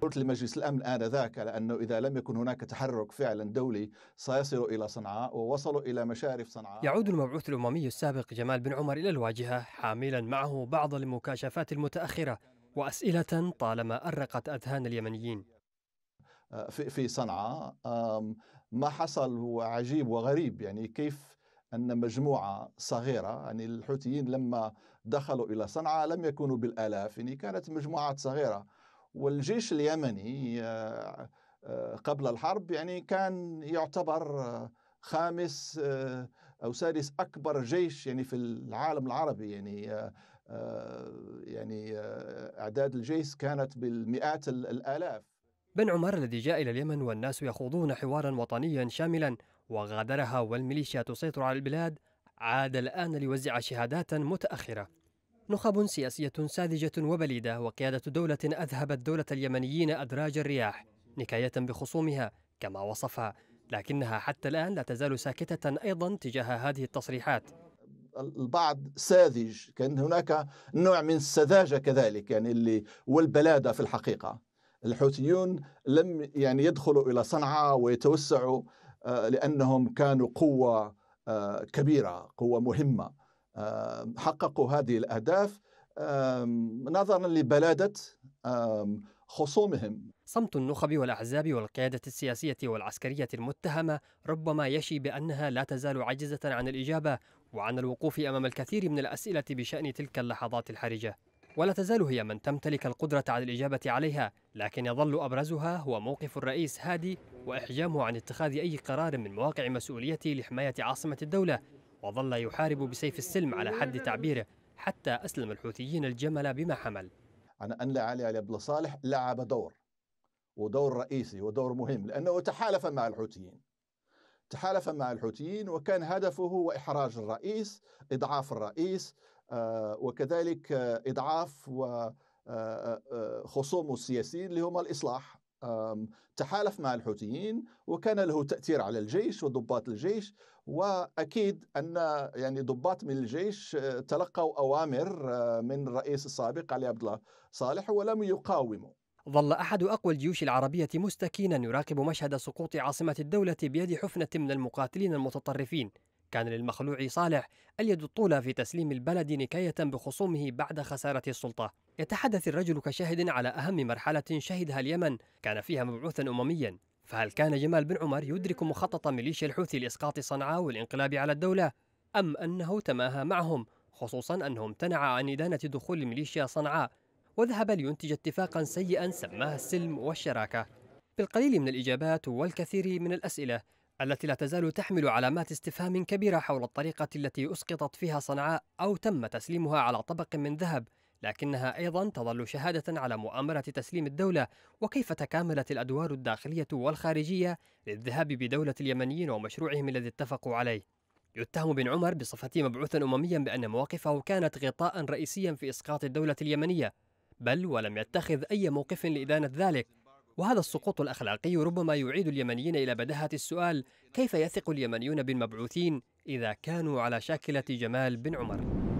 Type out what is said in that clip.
قلت لمجلس الأمن آنذاك لأنه إذا لم يكن هناك تحرك فعلا دولي سيصل إلى صنعاء ووصلوا إلى مشارف صنعاء يعود المبعوث الأممي السابق جمال بن عمر إلى الواجهة حاملا معه بعض المكاشفات المتأخرة وأسئلة طالما أرقت أذهان اليمنيين آه، في في صنعاء ما حصل هو عجيب وغريب يعني كيف أن مجموعة صغيرة يعني الحوثيين لما دخلوا إلى صنعاء لم يكونوا بالآلاف يعني كانت مجموعات صغيرة والجيش اليمني آه، آه، قبل الحرب يعني كان يعتبر آه، خامس او سادس اكبر جيش يعني في العالم العربي يعني يعني اعداد الجيش كانت بالمئات الالاف بن عمر الذي جاء إلى اليمن والناس يخوضون حوارا وطنيا شاملا وغادرها والميليشيا تسيطر على البلاد عاد الآن ليوزع شهادات متأخرة نخب سياسية ساذجة وبليدة وقيادة دولة أذهبت دولة اليمنيين أدراج الرياح نكاية بخصومها كما وصفها لكنها حتى الآن لا تزال ساكتة أيضا تجاه هذه التصريحات البعض ساذج كان هناك نوع من السذاجة كذلك يعني اللي والبلادة في الحقيقة الحوثيون لم يعني يدخلوا إلى صنعاء ويتوسعوا آه، لأنهم كانوا قوة آه، كبيرة قوة مهمة حققوا هذه الأهداف نظرا لبلادة خصومهم صمت النخب والأحزاب والقيادة السياسية والعسكرية المتهمة ربما يشي بأنها لا تزال عاجزة عن الإجابة وعن الوقوف أمام الكثير من الأسئلة بشأن تلك اللحظات الحرجة ولا تزال هي من تمتلك القدرة على الإجابة عليها لكن يظل أبرزها هو موقف الرئيس هادي وإحجامه عن اتخاذ أي قرار من مواقع مسؤوليته لحماية عاصمة الدولة وظل يحارب بسيف السلم على حد تعبيره حتى أسلم الحوثيين الجمل بما حمل أنا أن علي علي عبد صالح لعب دور ودور رئيسي ودور مهم لأنه تحالف مع الحوثيين تحالف مع الحوثيين وكان هدفه هو إحراج الرئيس إضعاف الرئيس آه، وكذلك آه، إضعاف و آه، خصومه السياسيين اللي هم الإصلاح تحالف مع الحوثيين وكان له تأثير على الجيش وضباط الجيش وأكيد أن يعني ضباط من الجيش آه، تلقوا أوامر آه، من الرئيس السابق علي عبد الله صالح ولم يقاوموا ظل أحد أقوى الجيوش العربية مستكينا يراقب مشهد سقوط عاصمة الدولة بيد حفنة من المقاتلين المتطرفين كان للمخلوع صالح اليد الطولى في تسليم البلد نكاية بخصومه بعد خسارة السلطة يتحدث الرجل كشاهد على أهم مرحلة شهدها اليمن كان فيها مبعوثا أمميا فهل كان جمال بن عمر يدرك مخطط ميليشيا الحوثي لإسقاط صنعاء والانقلاب على الدولة أم أنه تماهى معهم خصوصا أنه امتنع عن إدانة دخول ميليشيا صنعاء وذهب لينتج اتفاقا سيئا سماه السلم والشراكة بالقليل من الإجابات والكثير من الأسئلة التي لا تزال تحمل علامات استفهام كبيرة حول الطريقة التي أسقطت فيها صنعاء أو تم تسليمها على طبق من ذهب لكنها أيضا تظل شهادة على مؤامرة تسليم الدولة وكيف تكاملت الأدوار الداخلية والخارجية للذهاب بدولة اليمنيين ومشروعهم الذي اتفقوا عليه يتهم بن عمر بصفة مبعوثا أمميا بأن مواقفه كانت غطاء رئيسيا في إسقاط الدولة اليمنية بل ولم يتخذ أي موقف لإدانة ذلك وهذا السقوط الأخلاقي ربما يعيد اليمنيين إلى بداهة السؤال كيف يثق اليمنيون بالمبعوثين إذا كانوا على شاكلة جمال بن عمر